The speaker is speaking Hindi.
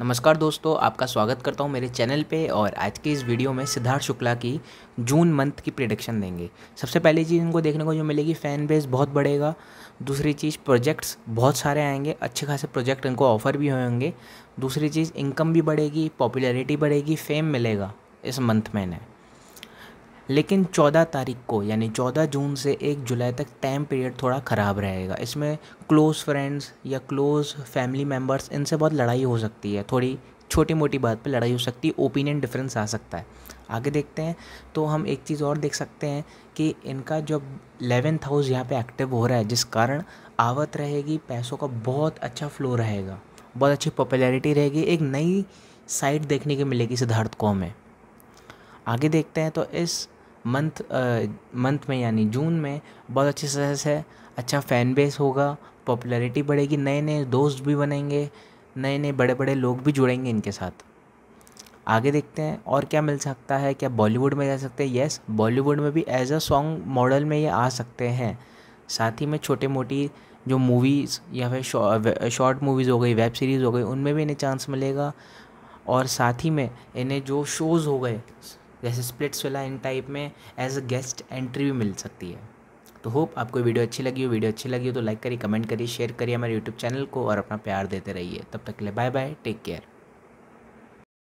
नमस्कार दोस्तों आपका स्वागत करता हूं मेरे चैनल पे और आज के इस वीडियो में सिद्धार्थ शुक्ला की जून मंथ की प्रिडिक्शन देंगे सबसे पहली चीज़ इनको देखने को जो मिलेगी फ़ैन बेस बहुत बढ़ेगा दूसरी चीज़ प्रोजेक्ट्स बहुत सारे आएंगे अच्छे खासे प्रोजेक्ट इनको ऑफ़र भी होंगे दूसरी चीज़ इनकम भी बढ़ेगी पॉपुलैरिटी बढ़ेगी फेम मिलेगा इस मंथ में इन्हें लेकिन 14 तारीख को यानी 14 जून से 1 जुलाई तक टाइम पीरियड थोड़ा ख़राब रहेगा इसमें क्लोज़ फ्रेंड्स या क्लोज़ फैमिली मेम्बर्स इनसे बहुत लड़ाई हो सकती है थोड़ी छोटी मोटी बात पे लड़ाई हो सकती है ओपिनियन डिफरेंस आ सकता है आगे देखते हैं तो हम एक चीज़ और देख सकते हैं कि इनका जो एलेवेंथ हाउस यहाँ पे एक्टिव हो रहा है जिस कारण आवत रहेगी पैसों का बहुत अच्छा फ्लो रहेगा बहुत अच्छी पॉपुलैरिटी रहेगी एक नई साइड देखने की मिलेगी सिद्धार्थ को हमें आगे देखते हैं तो इस मंथ मंथ में यानी जून में बहुत अच्छी सक्सेस है अच्छा फ़ैन बेस होगा पॉपुलैरिटी बढ़ेगी नए नए दोस्त भी बनेंगे नए नए बड़े बड़े लोग भी जुड़ेंगे इनके साथ आगे देखते हैं और क्या मिल सकता है क्या बॉलीवुड में जा सकते हैं येस बॉलीवुड में भी एज अ सॉन्ग मॉडल में ये आ सकते हैं साथ ही में छोटे मोटी जो मूवीज़ या फिर शॉर्ट मूवीज़ हो गई वेब सीरीज़ हो गई उनमें भी इन्हें चांस मिलेगा और साथ ही में इन्हें जो शोज़ हो गए जैसे स्प्लिट्स वाला इन टाइप में एज अ गेस्ट एंट्री भी मिल सकती है तो होप आपको वीडियो अच्छी लगी हो वीडियो अच्छी लगी हो तो लाइक करिए कमेंट करिए शेयर करिए हमारे यूट्यूब चैनल को और अपना प्यार देते रहिए तब तक के लिए बाय बाय टेक केयर